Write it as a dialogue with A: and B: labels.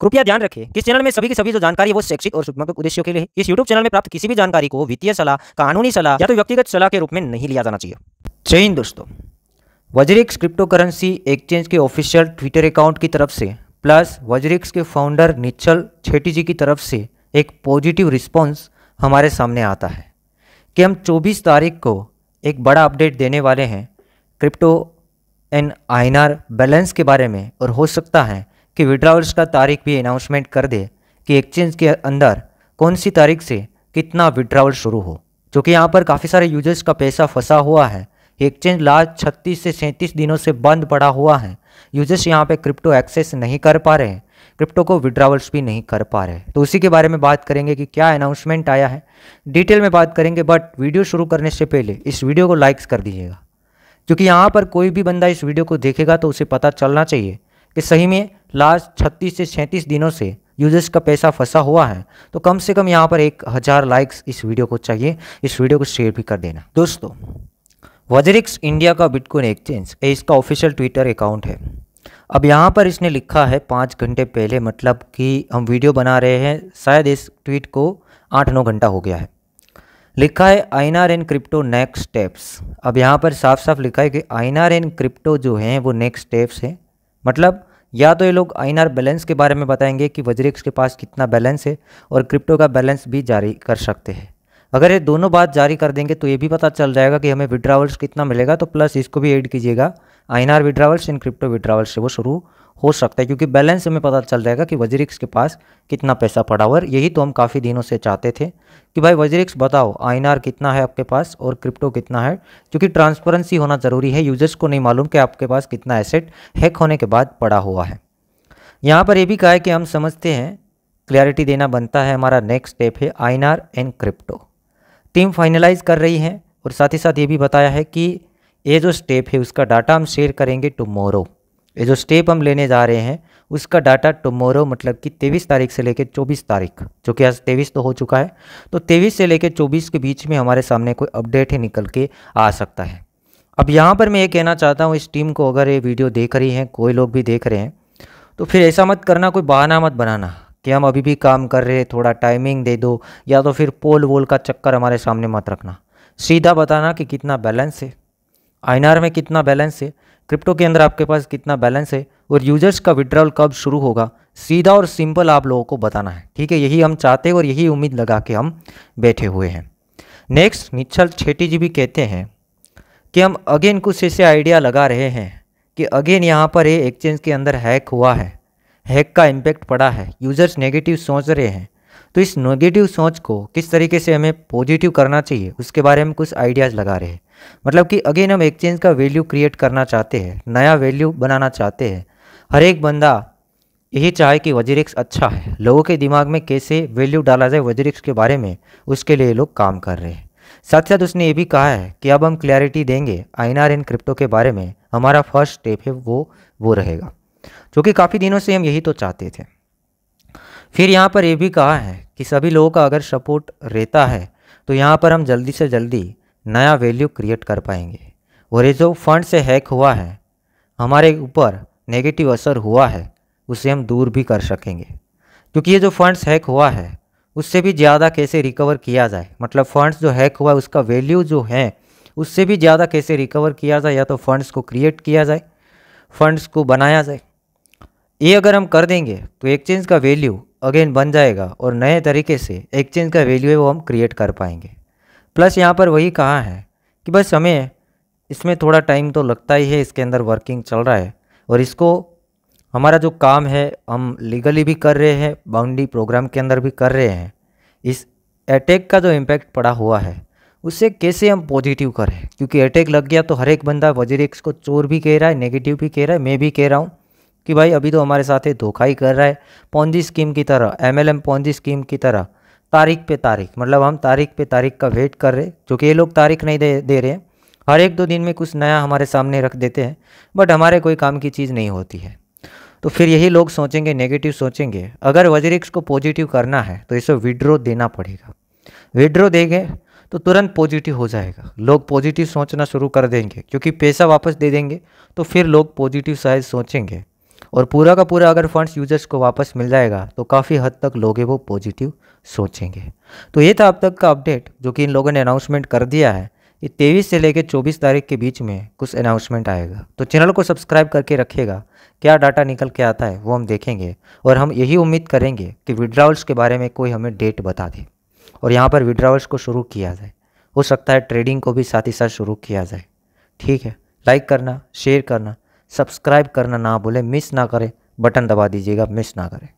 A: कृपया ध्यान रखें कि चैनल में सभी की सभी जो जानकारी है वो शैक्षिक और शुभात्मक उद्देश्यों के लिए इस यूट्यूब चैनल में प्राप्त किसी भी जानकारी को वित्तीय सलाह कानूनी सलाह या तो व्यक्तिगत सलाह के रूप में नहीं लिया जाना चाहिए जय हिंद दोस्तों वजरिक्स क्रिप्टो करेंसी एक्सचेंज के ऑफिशियल ट्विटर अकाउंट की तरफ से प्लस वजरिक्स के फाउंडर निचल छेटी जी की तरफ से एक पॉजिटिव रिस्पॉन्स हमारे सामने आता है कि हम 24 तारीख को एक बड़ा अपडेट देने वाले हैं क्रिप्टो एंड आइनआर बैलेंस के बारे में और हो सकता है कि विड्रावल्स का तारीख भी अनाउंसमेंट कर दे कि एक्सचेंज के अंदर कौन सी तारीख से कितना विड्रावल शुरू हो क्योंकि यहाँ पर काफ़ी सारे यूजर्स का पैसा फंसा हुआ है एक्सचेंज लास्ट छत्तीस से सैंतीस दिनों से बंद पड़ा हुआ है यूजर्स यहाँ पे क्रिप्टो एक्सेस नहीं कर पा रहे हैं क्रिप्टो को विड्रावल्स भी नहीं कर पा रहे तो उसी के बारे में बात करेंगे कि क्या अनाउंसमेंट आया है डिटेल में बात करेंगे बट वीडियो शुरू करने से पहले इस वीडियो को लाइक्स कर दीजिएगा क्योंकि यहाँ पर कोई भी बंदा इस वीडियो को देखेगा तो उसे पता चलना चाहिए कि सही में लास्ट छत्तीस से सैंतीस दिनों से यूजर्स का पैसा फंसा हुआ है तो कम से कम यहाँ पर एक हज़ार लाइक्स इस वीडियो को चाहिए इस वीडियो को शेयर भी कर देना दोस्तों वजरिक्स इंडिया का बिटकॉइन एक्सचेंज ये इसका ऑफिशियल ट्विटर अकाउंट है अब यहाँ पर इसने लिखा है पाँच घंटे पहले मतलब कि हम वीडियो बना रहे हैं शायद इस ट्वीट को आठ नौ घंटा हो गया है लिखा है I N R and crypto next steps अब यहाँ पर साफ साफ लिखा है कि I N R and crypto जो हैं वो नेक्स्ट स्टेप्स हैं मतलब या तो ये लोग आइन बैलेंस के बारे में बताएंगे कि वज्रिक्स के पास कितना बैलेंस है और क्रिप्टो का बैलेंस भी जारी कर सकते हैं अगर ये दोनों बात जारी कर देंगे तो ये भी पता चल जाएगा कि हमें विड्रावल्स कितना मिलेगा तो प्लस इसको भी ऐड कीजिएगा आई विड्रावल्स इन क्रिप्टो विड्रावल्स से वो शुरू हो सकता है क्योंकि बैलेंस हमें पता चल जाएगा कि वजरिक्स के पास कितना पैसा पड़ा हुआ यही तो हम काफ़ी दिनों से चाहते थे कि भाई वजरिक्स बताओ आई कितना है आपके पास और क्रिप्टो कितना है क्योंकि ट्रांसपेरेंसी होना ज़रूरी है यूजर्स को नहीं मालूम कि आपके पास कितना एसेट हैक होने के बाद पड़ा हुआ है यहाँ पर ये भी कहा है कि हम समझते हैं क्लैरिटी देना बनता है हमारा नेक्स्ट स्टेप है I and crypto team finalize कर रही है और साथ ही साथ ये भी बताया है कि ये जो स्टेप है उसका डाटा हम शेयर करेंगे टुमोरो ये जो स्टेप हम लेने जा रहे हैं उसका डाटा टुमोरो मतलब कि तेईस तारीख से लेकर चौबीस तारीख जो कि आज तेईस तो हो चुका है तो तेईस से लेकर चौबीस के बीच में हमारे सामने कोई अपडेट ही निकल के आ सकता है अब यहाँ पर मैं ये कहना चाहता हूँ इस टीम को अगर ये वीडियो देख रही हैं कोई लोग भी देख रहे हैं तो फिर ऐसा मत करना कोई बहाना मत बनाना कि हम अभी भी काम कर रहे हैं थोड़ा टाइमिंग दे दो या तो फिर पोल वोल का चक्कर हमारे सामने मत रखना सीधा बताना कि कितना बैलेंस है आई में कितना बैलेंस है क्रिप्टो के अंदर आपके पास कितना बैलेंस है और यूजर्स का विड्रॉल कब शुरू होगा सीधा और सिंपल आप लोगों को बताना है ठीक है यही हम चाहते हैं और यही उम्मीद लगा के हम बैठे हुए हैं नेक्स्ट निश्चल छेटी जी भी कहते हैं कि हम अगेन कुछ ऐसे आइडिया लगा रहे हैं कि अगेन यहाँ पर ये एक्सचेंज के अंदर हैक हुआ है हैक का इम्पैक्ट पड़ा है यूजर्स नेगेटिव सोच रहे हैं तो इस नेगेटिव सोच को किस तरीके से हमें पॉजिटिव करना चाहिए उसके बारे में कुछ आइडियाज़ लगा रहे हैं मतलब कि अगेन हम एक्सचेंज का वैल्यू क्रिएट करना चाहते हैं नया वैल्यू बनाना चाहते हैं हर एक बंदा यही चाहे कि वजीरेक्स अच्छा है लोगों के दिमाग में कैसे वैल्यू डाला जाए वजीरेक्स के बारे में उसके लिए लोग काम कर रहे हैं साथ साथ उसने ये भी कहा है कि अब हम क्लैरिटी देंगे आइन एन क्रिप्टो के बारे में हमारा फर्स्ट स्टेप है वो वो रहेगा जो कि काफ़ी दिनों से हम यही तो चाहते थे फिर यहाँ पर ये भी कहा है कि सभी लोगों का अगर सपोर्ट रहता है तो यहाँ पर हम जल्दी से जल्दी नया वैल्यू क्रिएट कर पाएंगे और ये जो फंड से हैक हुआ है हमारे ऊपर नेगेटिव असर हुआ है उसे हम दूर भी कर सकेंगे क्योंकि ये जो फंड्स हैक हुआ है उससे भी ज़्यादा कैसे रिकवर किया जाए मतलब फंड्स जो हैक हुआ है उसका वैल्यू जो है उससे भी ज़्यादा कैसे रिकवर किया जाए या तो फंड्स को क्रिएट किया जाए फंड्स को बनाया जाए ये अगर हम कर देंगे तो एक्सचेंज का वैल्यू अगेन बन जाएगा और नए तरीके से एक्सचेंज का वैल्यू है वो हम क्रिएट कर पाएंगे प्लस यहाँ पर वही कहा है कि बस हमें इसमें थोड़ा टाइम तो लगता ही है इसके अंदर वर्किंग चल रहा है और इसको हमारा जो काम है हम लीगली भी कर रहे हैं बाउंड्री प्रोग्राम के अंदर भी कर रहे हैं इस अटैक का जो इम्पैक्ट पड़ा हुआ है उससे कैसे हम पॉजिटिव करें क्योंकि अटैक लग गया तो हर एक बंदा वजीरिक्स को चोर भी कह रहा है नेगेटिव भी कह रहा है मैं भी कह रहा हूँ कि भाई अभी तो हमारे साथ धोखा ही कर रहा है पौंजी स्कीम की तरह एम एल पौंजी स्कीम की तरह तारीख पे तारीख मतलब हम तारीख पे तारीख का वेट कर रहे जो कि ये लोग तारीख नहीं दे दे रहे हैं हर एक दो दिन में कुछ नया हमारे सामने रख देते हैं बट हमारे कोई काम की चीज़ नहीं होती है तो फिर यही लोग सोचेंगे नेगेटिव सोचेंगे अगर वजरिक्स को पॉजिटिव करना है तो इसे विड्रो देना पड़ेगा विड्रो देंगे तो तुरंत पॉजिटिव हो जाएगा लोग पॉजिटिव सोचना शुरू कर देंगे क्योंकि पैसा वापस दे देंगे तो फिर लोग पॉजिटिव शायद सोचेंगे और पूरा का पूरा अगर फंड्स यूजर्स को वापस मिल जाएगा तो काफ़ी हद तक लोग वो पॉजिटिव सोचेंगे तो ये था अब तक का अपडेट जो कि इन लोगों ने अनाउंसमेंट कर दिया है ये तेईस से लेकर चौबीस तारीख के बीच में कुछ अनाउंसमेंट आएगा तो चैनल को सब्सक्राइब करके रखेगा क्या डाटा निकल के आता है वो हम देखेंगे और हम यही उम्मीद करेंगे कि विड्रावल्स के बारे में कोई हमें डेट बता दे और यहाँ पर विड्रावल्स को शुरू किया जाए हो सकता है ट्रेडिंग को भी साथ ही साथ शुरू किया जाए ठीक है लाइक करना शेयर करना सब्सक्राइब करना ना भूलें मिस ना करें बटन दबा दीजिएगा मिस ना करें